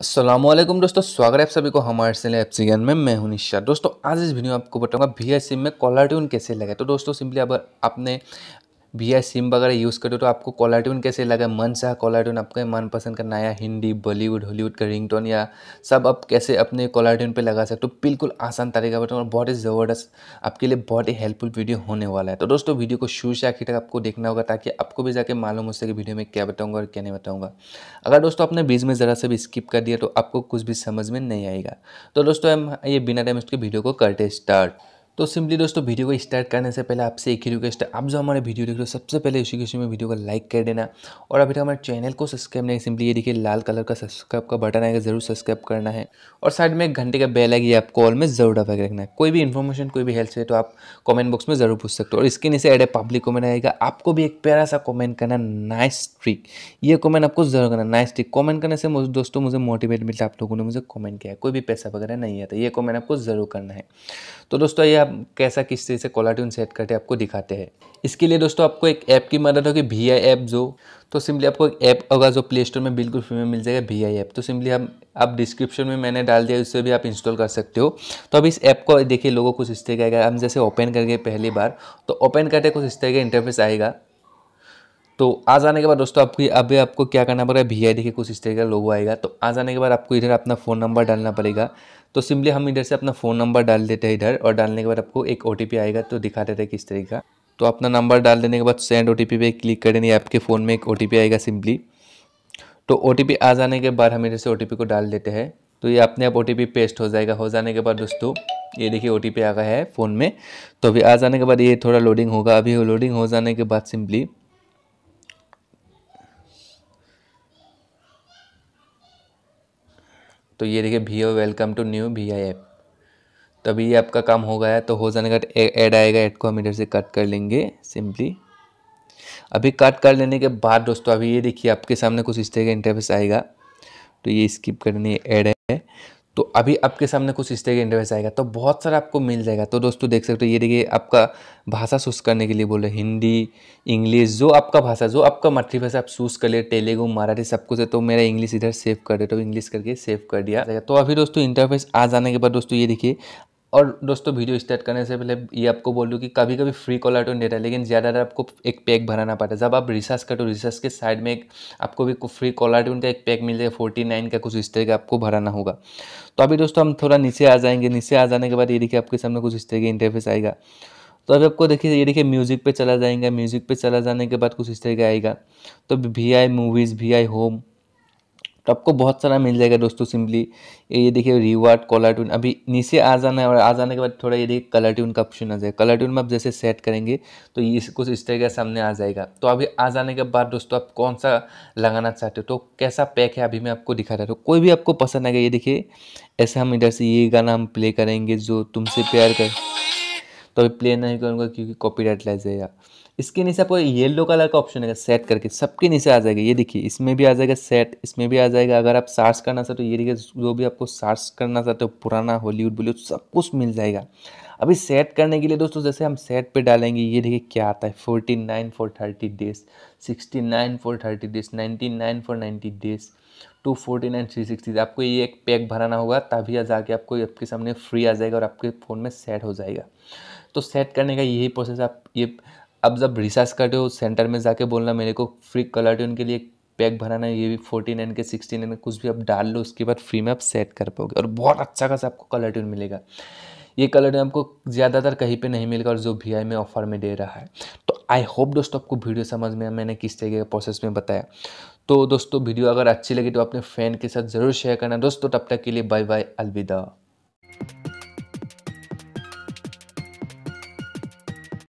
असलम दोस्तों स्वागत है आप सभी को हमारे सेल एप्सियन में मैं हूं निशा दोस्तों आज इस वीडियो में आपको बताऊंगा वी में कॉलर ट्यून कैसे लगे तो दोस्तों सिंपली अगर आपने आई सिम वगैरह यूज़ करते हो तो आपको कॉलर ट्यून कैसे लगा मन सा कॉलर ट्यून आपके मनपसंद का नया हिंदी बॉलीवुड हॉलीवुड का रिंगटोन या सब आप कैसे अपने कॉलर ट्यून पर लगा सकते हो तो बिल्कुल आसान तरीका बताऊँ और बहुत ही ज़बरदस्त आपके लिए बहुत ही हेल्पफुल वीडियो होने वाला है तो दोस्तों वीडियो को शुरू से आखिर तक आपको देखना होगा ताकि आपको भी जाके मालूम हो सके वीडियो में क्या बताऊँगा और क्या नहीं बताऊँगा अगर दोस्तों आपने बीच में ज़रा से भी स्किप कर दिया तो आपको कुछ भी समझ में नहीं आएगा तो दोस्तों हम ये बिना टाइम उसके वीडियो को करते स्टार्ट तो सिंपली दोस्तों वीडियो को स्टार्ट करने से पहले आपसे एक ही रिक्वेस्ट है आप जो हमारे वीडियो देख रहे हो सबसे पहले इसी किसी में वीडियो को लाइक कर देना और अभी तक हमारे चैनल को सब्सक्राइब नहीं सिंपली ये देखिए लाल कलर का सब्सक्राइब का बटन आएगा जरूर सब्सक्राइब करना है और साइड में एक घंटे का बेल आएगी आपको ऑल में जरूर डबा रखना है कोई भी इन्फॉर्मेशन कोई भी हेल्प है तो आप कॉमेंट बॉक्स में जरूर पूछ सकते हो और इसके नीचे एड पब्लिक कॉमेंट आएगा आपको भी एक प्यारा सा कॉमेंट करना नाइस ट्रिक ये कॉमेंट आपको जरूर करना नाइस ट्रिक कॉमेंट करने से दोस्तों मुझे मोटिवेट मिलता है आप लोगों ने मुझे कॉमेंट किया कोई भी पैसा वगैरह नहीं आता ये कॉमेंट आपको जरूर करना है तो दोस्तों ये आप कैसा किस तरीके से कॉलर ट्यून सेट करके आपको दिखाते हैं इसके लिए दोस्तों आपको एक ऐप की मदद होगी वी आई ऐप जो तो सिंपली आपको एक ऐप होगा जो प्ले स्टोर में बिल्कुल फ्री में मिल जाएगा वी आई ऐप तो सिंपली हम आप डिस्क्रिप्शन में मैंने डाल दिया उससे भी आप इंस्टॉल कर सकते हो तो अब इस ऐप को देखिए लोगों कुछ इस तरीके का हम जैसे ओपन कर गए पहली बार तो ओपन करके कुछ इस तरह का इंटरफेस आएगा तो आ जाने के बाद दोस्तों आपकी अभी आपको क्या करना पड़ेगा वी आई देखिए कुछ इस तरह का लोगो आएगा तो आ जाने के बाद आपको इधर अपना फ़ोन नंबर डालना पड़ेगा तो सिंपली हम इधर से अपना फ़ोन नंबर डाल देते हैं इधर और डालने के बाद आपको एक ओ आएगा तो दिखा देते हैं किस तरीका तो अपना नंबर डाल देने के बाद सेंड ओ टी पे क्लिक करेंगे आपके फ़ोन में एक ओ आएगा सिंपली तो ओ आ जाने के बाद हम इधर से ओ को डाल देते हैं तो ये अपने आप ओ पेस्ट हो जाएगा हो जाने के बाद दोस्तों ये देखिए ओ आ गया है फ़ोन में तो अभी आ जाने के बाद ये थोड़ा लोडिंग होगा अभी लोडिंग हो जाने के बाद सिंपली तो ये देखिए भी oh welcome to new V I app तभी ये आपका काम हो गया तो हो जाने का ऐड आएगा ऐड को हम इधर से कट कर लेंगे सिंपली अभी कट कर लेने के बाद दोस्तों अभी ये देखिए आपके सामने कुछ इस तरह का इंटरफेस आएगा तो ये स्किप करनी ऐड है तो अभी आपके सामने कुछ इस तरह का इंटरव्यूस आएगा तो बहुत सारा आपको मिल जाएगा तो दोस्तों देख सकते हो ये देखिए आपका भाषा सूज करने के लिए बोले हिंदी इंग्लिश जो आपका भाषा जो आपका मातृभाषा आप सूज कर ले तेलुगु मराठी सब कुछ है तो मेरा इंग्लिश इधर सेव कर दे तो इंग्लिश करके सेव कर दिया तो अभी दोस्तों इंटरफेस आ जाने के बाद दोस्तों ये देखिए और दोस्तों वीडियो स्टार्ट करने से पहले ये आपको बोल दूँ कि कभी कभी फ्री कॉलर आउट नहीं है लेकिन ज़्यादातर आपको एक पैक भराना पड़ता है जब आप रिसर्च करते हो रिसर्च के साइड में एक आपको भी फ्री कॉलर आउट का एक पैक मिल जाएगा फोर्टी नाइन का कुछ इस तरह का आपको भराना होगा तो अभी दोस्तों हम थोड़ा नीचे आ जाएंगे नीचे आ जाने के बाद ये देखिए आपके सामने कुछ इस तरह का इंटरफेस आएगा तो अभी आपको देखिए ये देखिए म्यूज़िक पर चला जाएंगे म्यूज़िक पर चला जाने के बाद कुछ इस तरह का आएगा तो V I movies V I home तो आपको बहुत सारा मिल जाएगा दोस्तों सिंपली ये देखिए रिवार्ड कॉलर ट्यून अभी नीचे आ जाना है और आ जाने के बाद थोड़ा ये देखिए कलर ट्यून का ऑप्शन आ जाएगा कलर ट्यून में आप जैसे सेट करेंगे तो ये कुछ इस तरह का सामने आ जाएगा तो अभी आ जाने के बाद दोस्तों आप कौन सा लगाना चाहते हो तो कैसा पैक है अभी मैं आपको दिखा रहा हूँ तो कोई भी आपको पसंद आएगा ये देखिए ऐसे हम इधर से ये गाना हम प्ले करेंगे जो तुमसे प्यार कर तो अभी प्ले नहीं करूँगा क्योंकि कॉपी राइट लग जाएगा इसके नीचे आपको येलो कलर का ऑप्शन है सेट करके सबके नीचे आ जाएगा ये देखिए इसमें भी आ जाएगा सेट इसमें भी आ जाएगा अगर आप सर्च करना चाहते हो ये देखिए जो भी आपको सर्च करना चाहते हो पुराना हॉलीवुड बॉलीवुड सब कुछ मिल जाएगा अभी सेट करने के लिए दोस्तों जैसे हम सेट पे डालेंगे ये देखिए क्या आता है forty nine for thirty days sixty nine for thirty days ninety nine for ninety days two forty nine three sixty आपको ये एक पैक भराना होगा तभी जाके आपको आपके सामने फ्री आ जाएगा और आपके फ़ोन में सेट हो जाएगा तो सेट करने का यही प्रोसेस आप ये अब जब कर करते हो सेंटर में जाके बोलना मेरे को फ्री कलर ट्यून के लिए पैक भराना है ये भी फोर्टी नाइन के नाइन में कुछ भी आप डाल लो उसके बाद फ्री में आप सेट कर पाओगे और बहुत अच्छा खासा आपको कलर ट्यून मिलेगा ये कलर ट्यून आपको ज़्यादातर कहीं पे नहीं मिलेगा और जो वी आई में ऑफर में दे रहा है तो आई होप दोस्तों आपको वीडियो समझ में मैंने किस तरीके का प्रोसेस में बताया तो दोस्तों वीडियो अगर अच्छी लगी तो अपने फ्रेंड के साथ ज़रूर शेयर करना दोस्तों तब तक के लिए बाय बाय अलविदा